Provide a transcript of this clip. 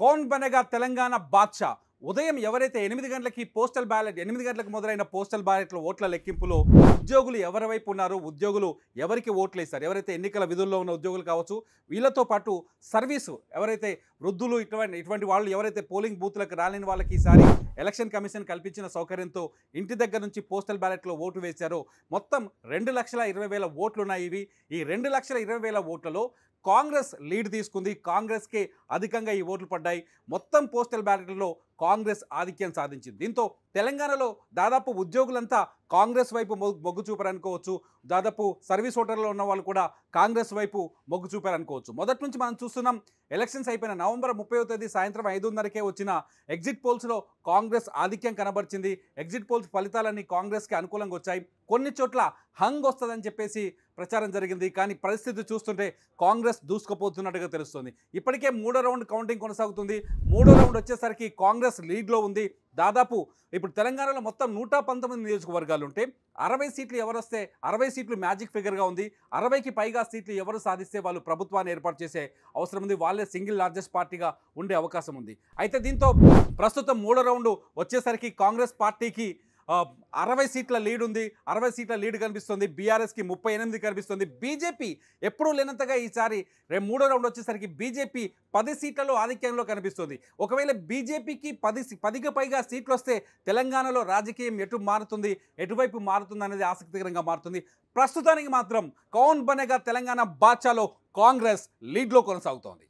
కౌన్ బనగా తెలంగాణ బాద్షా ఉదయం ఎవరైతే ఎనిమిది గంటలకి పోస్టల్ బ్యాలెట్ ఎనిమిది గంటలకు మొదలైన పోస్టల్ బ్యాలెట్ల ఓట్ల లెక్కింపులో ఉద్యోగులు ఎవరి వైపు ఉన్నారు ఉద్యోగులు ఎవరికి ఓట్లు వేస్తారు ఎవరైతే ఎన్నికల విధుల్లో ఉన్న ఉద్యోగులు కావచ్చు వీళ్ళతో పాటు సర్వీసు ఎవరైతే వృద్ధులు ఇటువంటి ఇటువంటి వాళ్ళు ఎవరైతే పోలింగ్ బూత్లకు రాలేని వాళ్ళకి ఈసారి ఎలక్షన్ కమిషన్ కల్పించిన సౌకర్యంతో ఇంటి దగ్గర నుంచి పోస్టల్ బ్యాలెట్లో ఓటు వేశారో మొత్తం రెండు లక్షల ఇరవై వేల ఓట్లున్నాయి ఇవి ఈ రెండు లక్షల ఇరవై వేల ఓట్లలో కాంగ్రెస్ లీడ్ తీసుకుంది కాంగ్రెస్కి అధికంగా ఈ ఓట్లు పడ్డాయి మొత్తం పోస్టల్ బ్యాలెట్లలో కాంగ్రెస్ ఆధిక్యం సాధించింది దీంతో తెలంగాణలో దాదాపు ఉద్యోగులంతా కాంగ్రెస్ వైపు మొగ్గు చూపారనుకోవచ్చు దాదాపు సర్వీస్ హోటల్లో ఉన్న వాళ్ళు కూడా కాంగ్రెస్ వైపు మొగ్గు చూపారనుకోవచ్చు మొదటి నుంచి మనం చూస్తున్నాం ఎలక్షన్స్ అయిపోయిన నవంబర్ ముప్పై తేదీ సాయంత్రం ఐదున్నరకే వచ్చిన ఎగ్జిట్ పోల్స్లో కాంగ్రెస్ ఆధిక్యం కనబరిచింది ఎగ్జిట్ పోల్స్ ఫలితాలన్నీ కాంగ్రెస్కి అనుకూలంగా వచ్చాయి కొన్ని చోట్ల హంగ్ వస్తుందని చెప్పేసి ప్రచారం జరిగింది కానీ పరిస్థితి చూస్తుంటే కాంగ్రెస్ దూసుకుపోతున్నట్టుగా తెలుస్తుంది ఇప్పటికే మూడో రౌండ్ కౌంటింగ్ కొనసాగుతుంది మూడో రౌండ్ వచ్చేసరికి కాంగ్రెస్ కాంగ్రెస్ లీడ్లో ఉంది దాదాపు ఇప్పుడు తెలంగాణలో మొత్తం నూట పంతొమ్మిది నియోజకవర్గాలు ఉంటే అరవై సీట్లు ఎవరు వస్తే అరవై సీట్లు మ్యాజిక్ ఫిగర్గా ఉంది అరవైకి పైగా సీట్లు ఎవరు సాధిస్తే వాళ్ళు ప్రభుత్వాన్ని ఏర్పాటు చేసే అవసరం ఉంది వాళ్ళే సింగిల్ లార్జెస్ట్ పార్టీగా ఉండే అవకాశం ఉంది అయితే దీంతో ప్రస్తుతం మూడో రౌండ్ వచ్చేసరికి కాంగ్రెస్ పార్టీకి అరవై సీట్ల లీడ్ ఉంది అరవై సీట్ల లీడ్ కనిపిస్తుంది బీఆర్ఎస్కి ముప్పై ఎనిమిది కనిపిస్తుంది బీజేపీ ఎప్పుడూ లేనంతగా ఈసారి రేపు మూడో రౌండ్ వచ్చేసరికి బీజేపీ పది సీట్లలో ఆధిక్యంలో కనిపిస్తుంది ఒకవేళ బీజేపీకి పది పదికి పైగా సీట్లు వస్తే తెలంగాణలో రాజకీయం ఎటు మారుతుంది ఎటువైపు మారుతుంది అనేది ఆసక్తికరంగా మారుతుంది ప్రస్తుతానికి మాత్రం కౌన్ బనేగా తెలంగాణ బాచాలో కాంగ్రెస్ లీడ్లో కొనసాగుతోంది